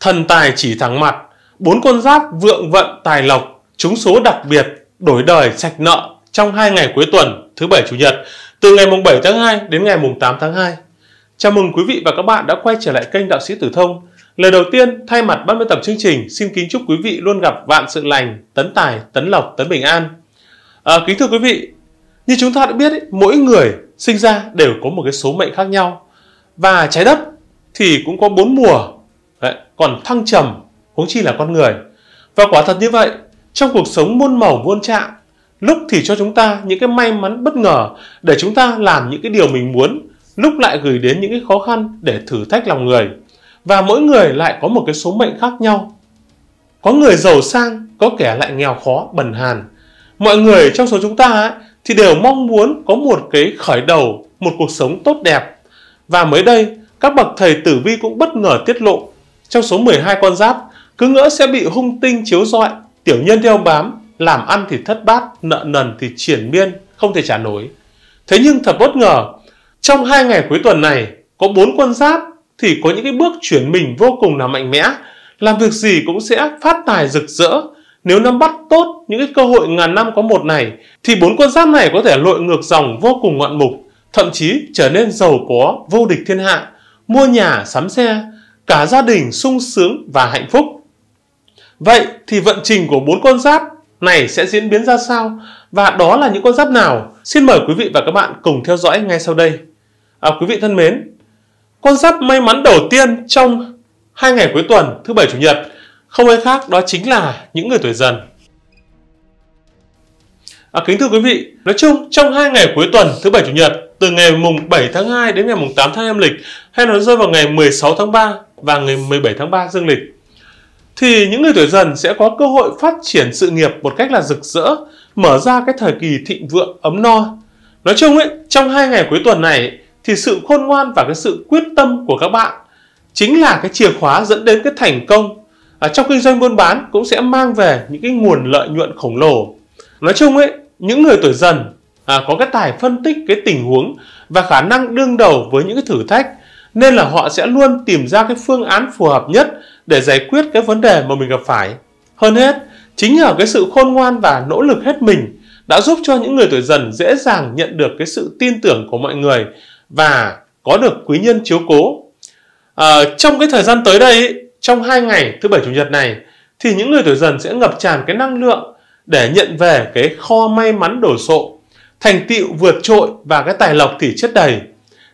thần tài chỉ thẳng mặt, bốn con giáp vượng vận tài lộc, trúng số đặc biệt, đổi đời sạch nợ trong hai ngày cuối tuần thứ bảy chủ nhật từ ngày mùng 7 tháng 2 đến ngày mùng 8 tháng 2. Chào mừng quý vị và các bạn đã quay trở lại kênh Đạo sĩ Tử Thông. Lời đầu tiên, thay mặt ban biên tập chương trình, xin kính chúc quý vị luôn gặp vạn sự lành, tấn tài, tấn lộc, tấn bình an. À, kính thưa quý vị, như chúng ta đã biết, ấy, mỗi người sinh ra đều có một cái số mệnh khác nhau. Và trái đất thì cũng có bốn mùa Đấy, còn thăng trầm, huống chi là con người. Và quả thật như vậy, trong cuộc sống muôn màu muôn trạng, lúc thì cho chúng ta những cái may mắn bất ngờ để chúng ta làm những cái điều mình muốn, lúc lại gửi đến những cái khó khăn để thử thách lòng người. Và mỗi người lại có một cái số mệnh khác nhau. Có người giàu sang, có kẻ lại nghèo khó, bần hàn. Mọi người trong số chúng ta ấy, thì đều mong muốn có một cái khởi đầu, một cuộc sống tốt đẹp. Và mới đây, các bậc thầy tử vi cũng bất ngờ tiết lộ trong số 12 con giáp, cứ ngỡ sẽ bị hung tinh chiếu rọi, tiểu nhân đeo bám, làm ăn thì thất bát, nợ nần thì triển miên, không thể trả nổi. Thế nhưng thật bất ngờ, trong hai ngày cuối tuần này, có bốn con giáp thì có những cái bước chuyển mình vô cùng là mạnh mẽ, làm việc gì cũng sẽ phát tài rực rỡ. Nếu nắm bắt tốt những cái cơ hội ngàn năm có một này, thì bốn con giáp này có thể lội ngược dòng vô cùng ngoạn mục, thậm chí trở nên giàu có, vô địch thiên hạ, mua nhà, sắm xe, cả gia đình sung sướng và hạnh phúc. Vậy thì vận trình của bốn con giáp này sẽ diễn biến ra sao và đó là những con giáp nào? Xin mời quý vị và các bạn cùng theo dõi ngay sau đây. À, quý vị thân mến, con giáp may mắn đầu tiên trong hai ngày cuối tuần thứ bảy chủ nhật không ai khác đó chính là những người tuổi dần. À, kính thưa quý vị, nói chung trong hai ngày cuối tuần thứ bảy chủ nhật từ ngày mùng 7 tháng 2 đến ngày mùng 8 tháng âm lịch hay nó rơi vào ngày 16 tháng 3 và ngày 17 tháng 3 dương lịch thì những người tuổi dần sẽ có cơ hội phát triển sự nghiệp một cách là rực rỡ, mở ra cái thời kỳ thịnh vượng ấm no. Nói chung ấy, trong hai ngày cuối tuần này thì sự khôn ngoan và cái sự quyết tâm của các bạn chính là cái chìa khóa dẫn đến cái thành công à, trong kinh doanh buôn bán cũng sẽ mang về những cái nguồn lợi nhuận khổng lồ. Nói chung ấy, những người tuổi dần à, có cái tài phân tích cái tình huống và khả năng đương đầu với những cái thử thách nên là họ sẽ luôn tìm ra cái phương án phù hợp nhất để giải quyết cái vấn đề mà mình gặp phải hơn hết chính nhờ cái sự khôn ngoan và nỗ lực hết mình đã giúp cho những người tuổi dần dễ dàng nhận được cái sự tin tưởng của mọi người và có được quý nhân chiếu cố à, trong cái thời gian tới đây trong hai ngày thứ bảy chủ nhật này thì những người tuổi dần sẽ ngập tràn cái năng lượng để nhận về cái kho may mắn đổ sộ thành tựu vượt trội và cái tài lộc thì chất đầy.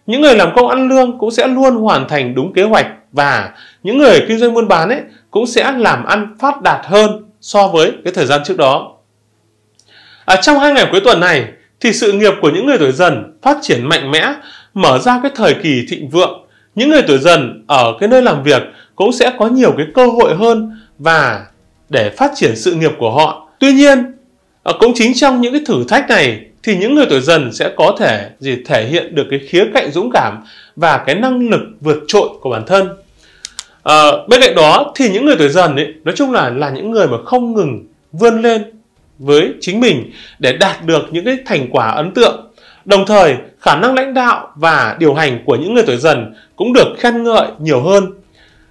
Những người làm công ăn lương cũng sẽ luôn hoàn thành đúng kế hoạch và những người kinh doanh buôn bán ấy cũng sẽ làm ăn phát đạt hơn so với cái thời gian trước đó. À, trong hai ngày cuối tuần này thì sự nghiệp của những người tuổi dần phát triển mạnh mẽ, mở ra cái thời kỳ thịnh vượng. Những người tuổi dần ở cái nơi làm việc cũng sẽ có nhiều cái cơ hội hơn và để phát triển sự nghiệp của họ. Tuy nhiên, à, cũng chính trong những cái thử thách này thì những người tuổi dần sẽ có thể gì thể hiện được cái khía cạnh dũng cảm và cái năng lực vượt trội của bản thân à, bên cạnh đó thì những người tuổi dần ấy nói chung là là những người mà không ngừng vươn lên với chính mình để đạt được những cái thành quả ấn tượng đồng thời khả năng lãnh đạo và điều hành của những người tuổi dần cũng được khen ngợi nhiều hơn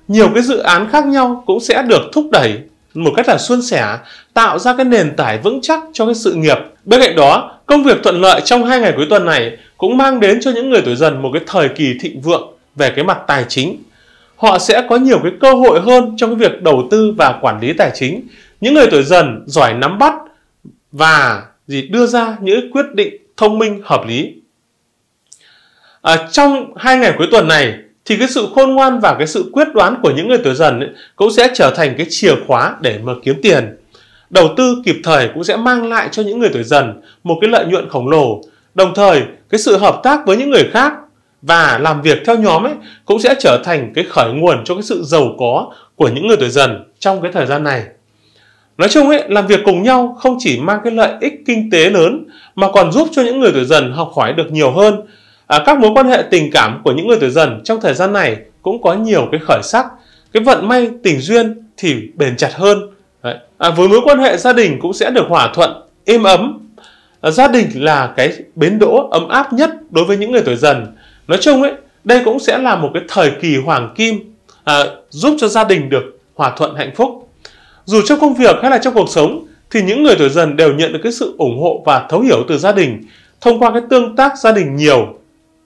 nhiều cái dự án khác nhau cũng sẽ được thúc đẩy một cách là suôn sẻ, tạo ra cái nền tảng vững chắc cho cái sự nghiệp. Bên cạnh đó, công việc thuận lợi trong hai ngày cuối tuần này cũng mang đến cho những người tuổi dần một cái thời kỳ thịnh vượng về cái mặt tài chính. Họ sẽ có nhiều cái cơ hội hơn trong cái việc đầu tư và quản lý tài chính. Những người tuổi dần giỏi nắm bắt và gì đưa ra những quyết định thông minh hợp lý. À, trong hai ngày cuối tuần này thì cái sự khôn ngoan và cái sự quyết đoán của những người tuổi dần ấy, cũng sẽ trở thành cái chìa khóa để mà kiếm tiền đầu tư kịp thời cũng sẽ mang lại cho những người tuổi dần một cái lợi nhuận khổng lồ đồng thời cái sự hợp tác với những người khác và làm việc theo nhóm ấy cũng sẽ trở thành cái khởi nguồn cho cái sự giàu có của những người tuổi dần trong cái thời gian này nói chung ấy làm việc cùng nhau không chỉ mang cái lợi ích kinh tế lớn mà còn giúp cho những người tuổi dần học hỏi được nhiều hơn à, các mối quan hệ tình cảm của những người tuổi dần trong thời gian này cũng có nhiều cái khởi sắc cái vận may tình duyên thì bền chặt hơn Đấy. À, với mối quan hệ gia đình cũng sẽ được hòa thuận êm ấm à, gia đình là cái bến đỗ ấm áp nhất đối với những người tuổi dần nói chung ấy đây cũng sẽ là một cái thời kỳ hoàng kim à, giúp cho gia đình được hòa thuận hạnh phúc dù trong công việc hay là trong cuộc sống thì những người tuổi dần đều nhận được cái sự ủng hộ và thấu hiểu từ gia đình thông qua cái tương tác gia đình nhiều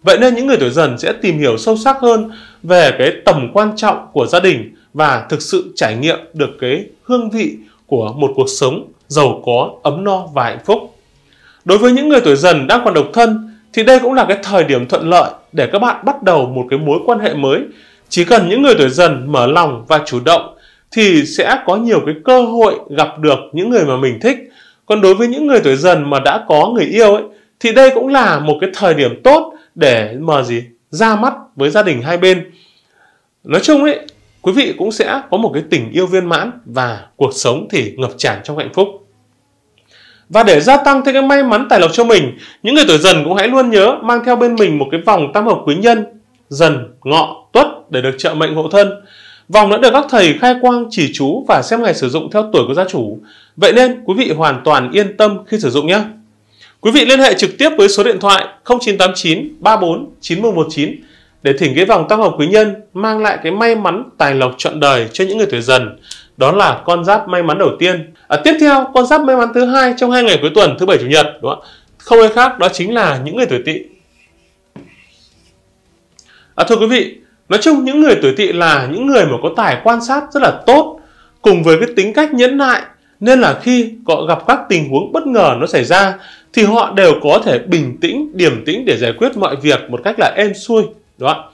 Vậy nên những người tuổi dần sẽ tìm hiểu sâu sắc hơn về cái tầm quan trọng của gia đình và thực sự trải nghiệm được cái hương vị của một cuộc sống giàu có, ấm no và hạnh phúc. Đối với những người tuổi dần đang còn độc thân thì đây cũng là cái thời điểm thuận lợi để các bạn bắt đầu một cái mối quan hệ mới. Chỉ cần những người tuổi dần mở lòng và chủ động thì sẽ có nhiều cái cơ hội gặp được những người mà mình thích. Còn đối với những người tuổi dần mà đã có người yêu ấy thì đây cũng là một cái thời điểm tốt để mà gì ra mắt với gia đình hai bên nói chung ấy quý vị cũng sẽ có một cái tình yêu viên mãn và cuộc sống thì ngập tràn trong hạnh phúc và để gia tăng thêm cái may mắn tài lộc cho mình những người tuổi dần cũng hãy luôn nhớ mang theo bên mình một cái vòng tam hợp quý nhân dần ngọ tuất để được trợ mệnh hộ thân Vòng đã được các thầy khai quang chỉ chú và xem ngày sử dụng theo tuổi của gia chủ. Vậy nên quý vị hoàn toàn yên tâm khi sử dụng nhé. Quý vị liên hệ trực tiếp với số điện thoại 0989 34 9119 để thỉnh cái vòng tam hợp quý nhân mang lại cái may mắn tài lộc trọn đời cho những người tuổi dần. Đó là con giáp may mắn đầu tiên. À, tiếp theo, con giáp may mắn thứ hai trong hai ngày cuối tuần thứ bảy chủ nhật đúng không Không ai khác đó chính là những người tuổi tỵ. À, thưa quý vị, nói chung những người tuổi tỵ là những người mà có tài quan sát rất là tốt cùng với cái tính cách nhẫn nại nên là khi họ gặp các tình huống bất ngờ nó xảy ra thì họ đều có thể bình tĩnh, điềm tĩnh để giải quyết mọi việc một cách là êm xuôi. Đó.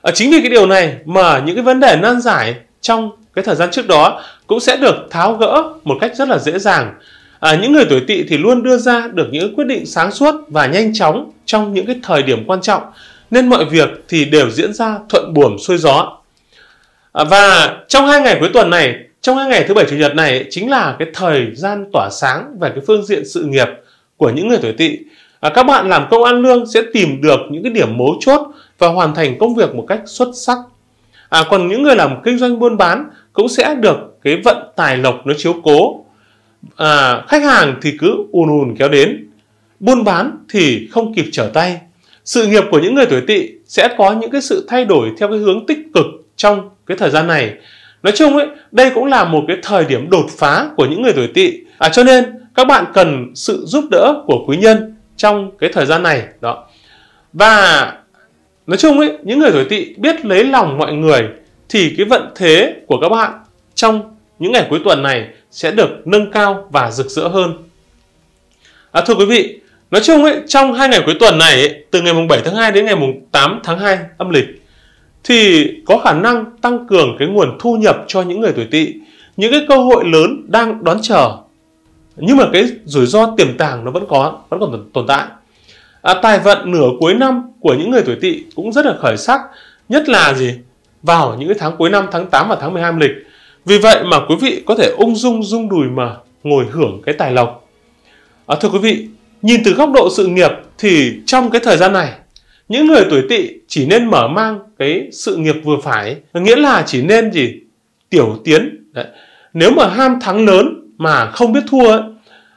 ở chính vì cái điều này mà những cái vấn đề nan giải trong cái thời gian trước đó cũng sẽ được tháo gỡ một cách rất là dễ dàng. À, những người tuổi tỵ thì luôn đưa ra được những quyết định sáng suốt và nhanh chóng trong những cái thời điểm quan trọng nên mọi việc thì đều diễn ra thuận buồm xuôi gió. À, và trong hai ngày cuối tuần này trong hai ngày thứ bảy chủ nhật này chính là cái thời gian tỏa sáng về cái phương diện sự nghiệp của những người tuổi tỵ. À, các bạn làm công ăn lương sẽ tìm được những cái điểm mấu chốt và hoàn thành công việc một cách xuất sắc. À, còn những người làm kinh doanh buôn bán cũng sẽ được cái vận tài lộc nó chiếu cố. À, khách hàng thì cứ ùn ùn kéo đến, buôn bán thì không kịp trở tay. Sự nghiệp của những người tuổi tỵ sẽ có những cái sự thay đổi theo cái hướng tích cực trong cái thời gian này nói chung ấy đây cũng là một cái thời điểm đột phá của những người tuổi tỵ à, cho nên các bạn cần sự giúp đỡ của quý nhân trong cái thời gian này đó và nói chung ấy những người tuổi tỵ biết lấy lòng mọi người thì cái vận thế của các bạn trong những ngày cuối tuần này sẽ được nâng cao và rực rỡ hơn à, thưa quý vị nói chung ấy trong hai ngày cuối tuần này ấy, từ ngày mùng 7 tháng 2 đến ngày mùng 8 tháng 2 âm lịch thì có khả năng tăng cường cái nguồn thu nhập cho những người tuổi tỵ những cái cơ hội lớn đang đón chờ nhưng mà cái rủi ro tiềm tàng nó vẫn có vẫn còn tồn tại à, tài vận nửa cuối năm của những người tuổi tỵ cũng rất là khởi sắc nhất là gì vào những cái tháng cuối năm tháng 8 và tháng 12 âm lịch vì vậy mà quý vị có thể ung dung dung đùi mà ngồi hưởng cái tài lộc à, thưa quý vị nhìn từ góc độ sự nghiệp thì trong cái thời gian này những người tuổi tỵ chỉ nên mở mang cái sự nghiệp vừa phải nghĩa là chỉ nên gì tiểu tiến Đấy. nếu mà ham thắng lớn mà không biết thua ấy,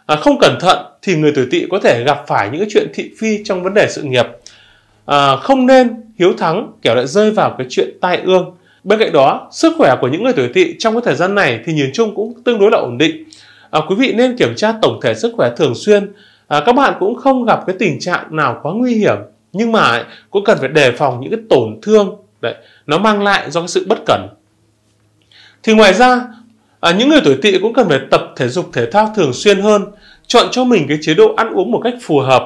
à, không cẩn thận thì người tuổi tỵ có thể gặp phải những cái chuyện thị phi trong vấn đề sự nghiệp à, không nên hiếu thắng kẻo lại rơi vào cái chuyện tai ương bên cạnh đó sức khỏe của những người tuổi tỵ trong cái thời gian này thì nhìn chung cũng tương đối là ổn định à, quý vị nên kiểm tra tổng thể sức khỏe thường xuyên à, các bạn cũng không gặp cái tình trạng nào quá nguy hiểm nhưng mà cũng cần phải đề phòng những cái tổn thương đấy nó mang lại do cái sự bất cẩn thì ngoài ra à, những người tuổi tỵ cũng cần phải tập thể dục thể thao thường xuyên hơn chọn cho mình cái chế độ ăn uống một cách phù hợp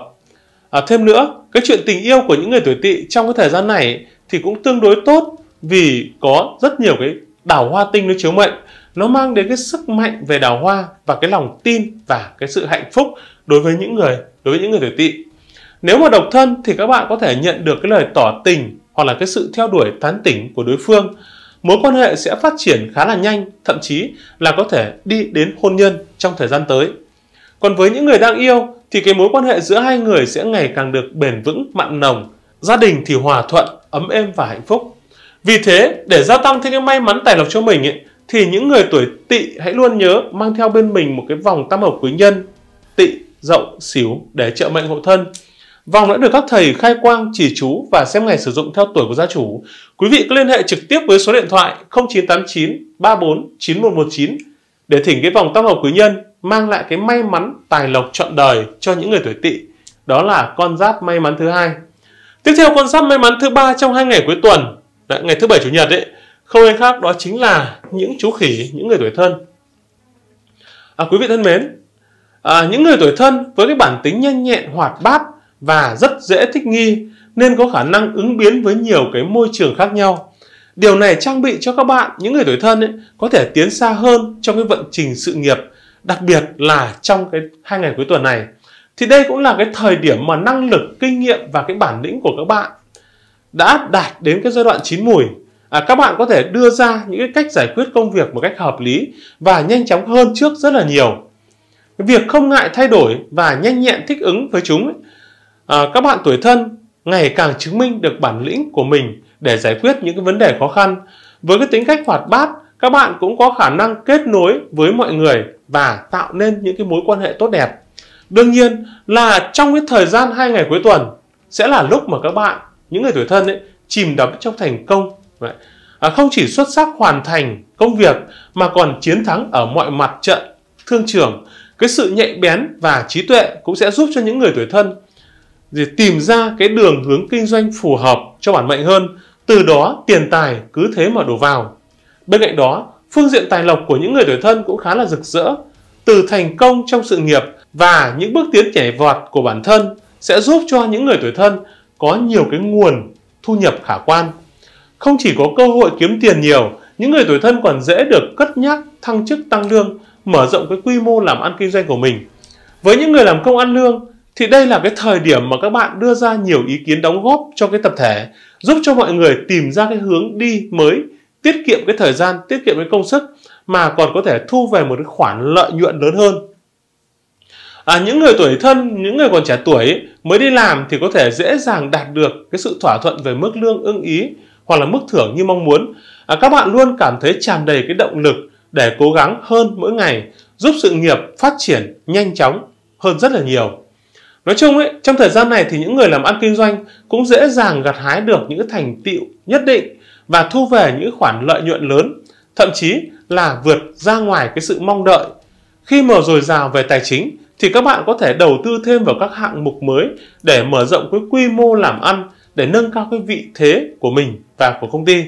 à, thêm nữa cái chuyện tình yêu của những người tuổi tỵ trong cái thời gian này thì cũng tương đối tốt vì có rất nhiều cái đảo hoa tinh nó chiếu mệnh nó mang đến cái sức mạnh về đào hoa và cái lòng tin và cái sự hạnh phúc đối với những người đối với những người tuổi tỵ nếu mà độc thân thì các bạn có thể nhận được cái lời tỏ tình hoặc là cái sự theo đuổi tán tỉnh của đối phương. Mối quan hệ sẽ phát triển khá là nhanh, thậm chí là có thể đi đến hôn nhân trong thời gian tới. Còn với những người đang yêu thì cái mối quan hệ giữa hai người sẽ ngày càng được bền vững, mặn nồng, gia đình thì hòa thuận, ấm êm và hạnh phúc. Vì thế, để gia tăng thêm cái may mắn tài lộc cho mình ấy, thì những người tuổi tỵ hãy luôn nhớ mang theo bên mình một cái vòng tam hợp quý nhân tỵ dậu xỉu để trợ mệnh hộ thân Vòng đã được các thầy khai quang chỉ chú và xem ngày sử dụng theo tuổi của gia chủ. Quý vị cứ liên hệ trực tiếp với số điện thoại 0989 34 9119 để thỉnh cái vòng tam hợp quý nhân mang lại cái may mắn tài lộc trọn đời cho những người tuổi tỵ. Đó là con giáp may mắn thứ hai. Tiếp theo con giáp may mắn thứ ba trong hai ngày cuối tuần, Đấy, ngày thứ bảy chủ nhật ấy, không ai khác đó chính là những chú khỉ, những người tuổi thân. À, quý vị thân mến, à, những người tuổi thân với cái bản tính nhanh nhẹn hoạt bát và rất dễ thích nghi nên có khả năng ứng biến với nhiều cái môi trường khác nhau. Điều này trang bị cho các bạn, những người tuổi thân ấy, có thể tiến xa hơn trong cái vận trình sự nghiệp, đặc biệt là trong cái hai ngày cuối tuần này. Thì đây cũng là cái thời điểm mà năng lực, kinh nghiệm và cái bản lĩnh của các bạn đã đạt đến cái giai đoạn chín mùi. À, các bạn có thể đưa ra những cái cách giải quyết công việc một cách hợp lý và nhanh chóng hơn trước rất là nhiều. Việc không ngại thay đổi và nhanh nhẹn thích ứng với chúng ấy, à, các bạn tuổi thân ngày càng chứng minh được bản lĩnh của mình để giải quyết những cái vấn đề khó khăn với cái tính cách hoạt bát các bạn cũng có khả năng kết nối với mọi người và tạo nên những cái mối quan hệ tốt đẹp đương nhiên là trong cái thời gian hai ngày cuối tuần sẽ là lúc mà các bạn những người tuổi thân ấy chìm đắm trong thành công Vậy. À, không chỉ xuất sắc hoàn thành công việc mà còn chiến thắng ở mọi mặt trận thương trường cái sự nhạy bén và trí tuệ cũng sẽ giúp cho những người tuổi thân thì tìm ra cái đường hướng kinh doanh phù hợp cho bản mệnh hơn từ đó tiền tài cứ thế mà đổ vào bên cạnh đó phương diện tài lộc của những người tuổi thân cũng khá là rực rỡ từ thành công trong sự nghiệp và những bước tiến nhảy vọt của bản thân sẽ giúp cho những người tuổi thân có nhiều cái nguồn thu nhập khả quan không chỉ có cơ hội kiếm tiền nhiều những người tuổi thân còn dễ được cất nhắc thăng chức tăng lương mở rộng cái quy mô làm ăn kinh doanh của mình với những người làm công ăn lương thì đây là cái thời điểm mà các bạn đưa ra nhiều ý kiến đóng góp cho cái tập thể giúp cho mọi người tìm ra cái hướng đi mới tiết kiệm cái thời gian tiết kiệm cái công sức mà còn có thể thu về một cái khoản lợi nhuận lớn hơn à, những người tuổi thân những người còn trẻ tuổi mới đi làm thì có thể dễ dàng đạt được cái sự thỏa thuận về mức lương ưng ý hoặc là mức thưởng như mong muốn à, các bạn luôn cảm thấy tràn đầy cái động lực để cố gắng hơn mỗi ngày giúp sự nghiệp phát triển nhanh chóng hơn rất là nhiều Nói chung ấy, trong thời gian này thì những người làm ăn kinh doanh cũng dễ dàng gặt hái được những thành tựu nhất định và thu về những khoản lợi nhuận lớn, thậm chí là vượt ra ngoài cái sự mong đợi. Khi mở dồi dào về tài chính thì các bạn có thể đầu tư thêm vào các hạng mục mới để mở rộng cái quy mô làm ăn để nâng cao cái vị thế của mình và của công ty.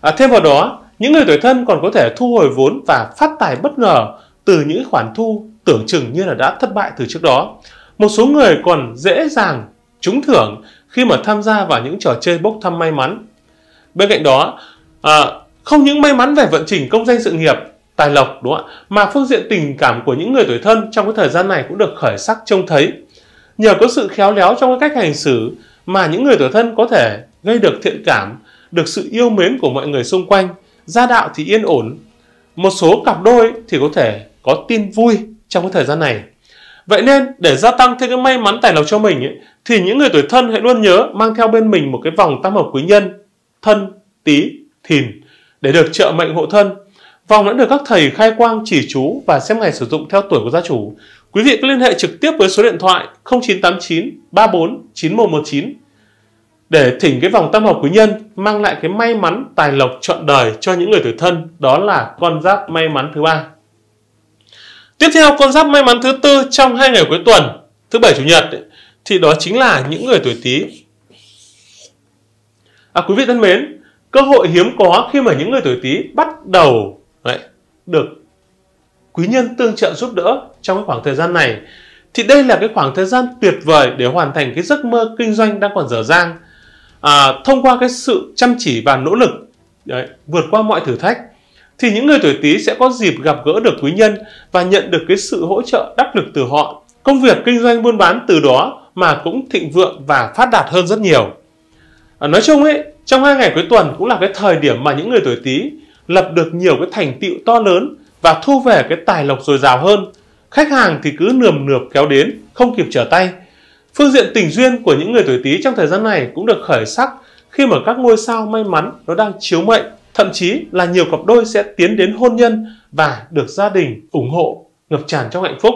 À, thêm vào đó, những người tuổi thân còn có thể thu hồi vốn và phát tài bất ngờ từ những khoản thu tưởng chừng như là đã thất bại từ trước đó. Một số người còn dễ dàng trúng thưởng khi mà tham gia vào những trò chơi bốc thăm may mắn. Bên cạnh đó, à, không những may mắn về vận trình công danh sự nghiệp, tài lộc đúng không ạ, mà phương diện tình cảm của những người tuổi thân trong cái thời gian này cũng được khởi sắc trông thấy. Nhờ có sự khéo léo trong cái cách hành xử mà những người tuổi thân có thể gây được thiện cảm, được sự yêu mến của mọi người xung quanh, gia đạo thì yên ổn. Một số cặp đôi thì có thể có tin vui trong cái thời gian này Vậy nên để gia tăng thêm cái may mắn tài lộc cho mình ấy, thì những người tuổi thân hãy luôn nhớ mang theo bên mình một cái vòng tam hợp quý nhân thân, tí, thìn để được trợ mệnh hộ thân. Vòng đã được các thầy khai quang chỉ chú và xem ngày sử dụng theo tuổi của gia chủ. Quý vị có liên hệ trực tiếp với số điện thoại 0989 34 9119 để thỉnh cái vòng tam hợp quý nhân mang lại cái may mắn tài lộc trọn đời cho những người tuổi thân đó là con giáp may mắn thứ ba Tiếp theo con giáp may mắn thứ tư trong hai ngày cuối tuần, thứ bảy chủ nhật thì đó chính là những người tuổi Tý. À quý vị thân mến, cơ hội hiếm có khi mà những người tuổi Tý bắt đầu đấy, được quý nhân tương trợ giúp đỡ trong khoảng thời gian này thì đây là cái khoảng thời gian tuyệt vời để hoàn thành cái giấc mơ kinh doanh đang còn dở dang à, thông qua cái sự chăm chỉ và nỗ lực đấy, vượt qua mọi thử thách thì những người tuổi Tý sẽ có dịp gặp gỡ được quý nhân và nhận được cái sự hỗ trợ đắc lực từ họ. Công việc kinh doanh buôn bán từ đó mà cũng thịnh vượng và phát đạt hơn rất nhiều. À, nói chung ấy, trong hai ngày cuối tuần cũng là cái thời điểm mà những người tuổi Tý lập được nhiều cái thành tựu to lớn và thu về cái tài lộc dồi dào hơn. Khách hàng thì cứ nườm nượp kéo đến, không kịp trở tay. Phương diện tình duyên của những người tuổi Tý trong thời gian này cũng được khởi sắc khi mà các ngôi sao may mắn nó đang chiếu mệnh Thậm chí là nhiều cặp đôi sẽ tiến đến hôn nhân và được gia đình ủng hộ, ngập tràn trong hạnh phúc.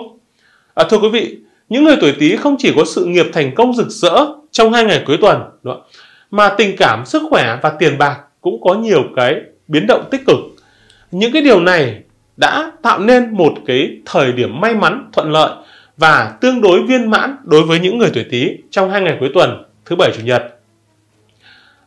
À, thưa quý vị, những người tuổi Tý không chỉ có sự nghiệp thành công rực rỡ trong hai ngày cuối tuần, đúng mà tình cảm, sức khỏe và tiền bạc cũng có nhiều cái biến động tích cực. Những cái điều này đã tạo nên một cái thời điểm may mắn, thuận lợi và tương đối viên mãn đối với những người tuổi Tý trong hai ngày cuối tuần thứ bảy chủ nhật.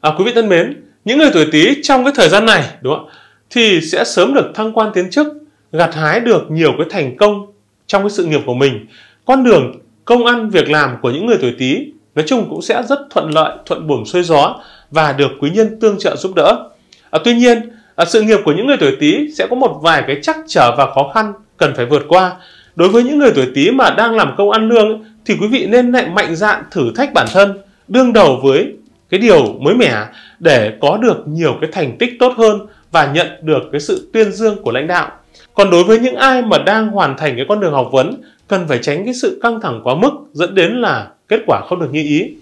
À, quý vị thân mến, những người tuổi Tý trong cái thời gian này đúng không thì sẽ sớm được thăng quan tiến chức gặt hái được nhiều cái thành công trong cái sự nghiệp của mình con đường công ăn việc làm của những người tuổi Tý nói chung cũng sẽ rất thuận lợi thuận buồm xuôi gió và được quý nhân tương trợ giúp đỡ à, tuy nhiên à, sự nghiệp của những người tuổi Tý sẽ có một vài cái chắc trở và khó khăn cần phải vượt qua đối với những người tuổi Tý mà đang làm công ăn lương thì quý vị nên lại mạnh dạn thử thách bản thân đương đầu với cái điều mới mẻ để có được nhiều cái thành tích tốt hơn và nhận được cái sự tuyên dương của lãnh đạo. Còn đối với những ai mà đang hoàn thành cái con đường học vấn, cần phải tránh cái sự căng thẳng quá mức dẫn đến là kết quả không được như ý.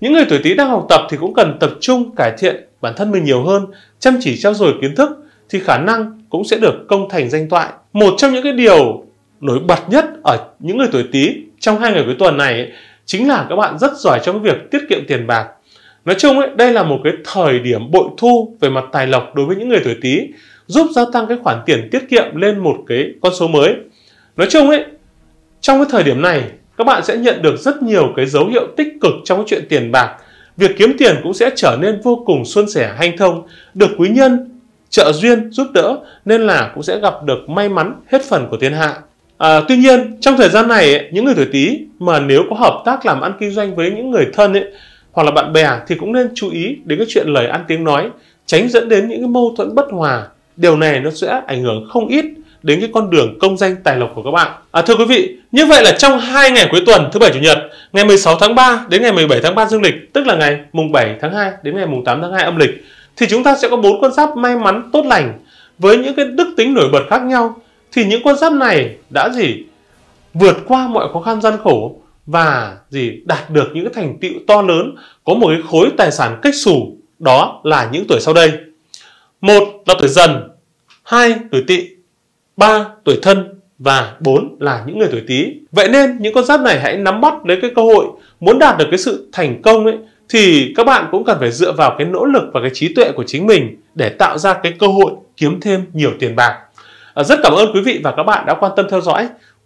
Những người tuổi Tý đang học tập thì cũng cần tập trung cải thiện bản thân mình nhiều hơn, chăm chỉ trao dồi kiến thức thì khả năng cũng sẽ được công thành danh toại. Một trong những cái điều nổi bật nhất ở những người tuổi Tý trong hai ngày cuối tuần này ấy, chính là các bạn rất giỏi trong việc tiết kiệm tiền bạc Nói chung ấy, đây là một cái thời điểm bội thu về mặt tài lộc đối với những người tuổi Tý, giúp gia tăng cái khoản tiền tiết kiệm lên một cái con số mới. Nói chung ấy, trong cái thời điểm này các bạn sẽ nhận được rất nhiều cái dấu hiệu tích cực trong cái chuyện tiền bạc. Việc kiếm tiền cũng sẽ trở nên vô cùng suôn sẻ hanh thông, được quý nhân trợ duyên giúp đỡ nên là cũng sẽ gặp được may mắn hết phần của thiên hạ. À, tuy nhiên trong thời gian này những người tuổi Tý mà nếu có hợp tác làm ăn kinh doanh với những người thân ấy hoặc là bạn bè thì cũng nên chú ý đến cái chuyện lời ăn tiếng nói tránh dẫn đến những cái mâu thuẫn bất hòa điều này nó sẽ ảnh hưởng không ít đến cái con đường công danh tài lộc của các bạn. À, thưa quý vị, như vậy là trong hai ngày cuối tuần thứ bảy chủ nhật, ngày 16 tháng 3 đến ngày 17 tháng 3 dương lịch, tức là ngày mùng 7 tháng 2 đến ngày mùng 8 tháng 2 âm lịch thì chúng ta sẽ có bốn con giáp may mắn tốt lành với những cái đức tính nổi bật khác nhau thì những con giáp này đã gì vượt qua mọi khó khăn gian khổ và gì đạt được những cái thành tựu to lớn có một cái khối tài sản cách xù đó là những tuổi sau đây một là tuổi dần hai tuổi tỵ ba tuổi thân và bốn là những người tuổi tý vậy nên những con giáp này hãy nắm bắt lấy cái cơ hội muốn đạt được cái sự thành công ấy thì các bạn cũng cần phải dựa vào cái nỗ lực và cái trí tuệ của chính mình để tạo ra cái cơ hội kiếm thêm nhiều tiền bạc à, rất cảm ơn quý vị và các bạn đã quan tâm theo dõi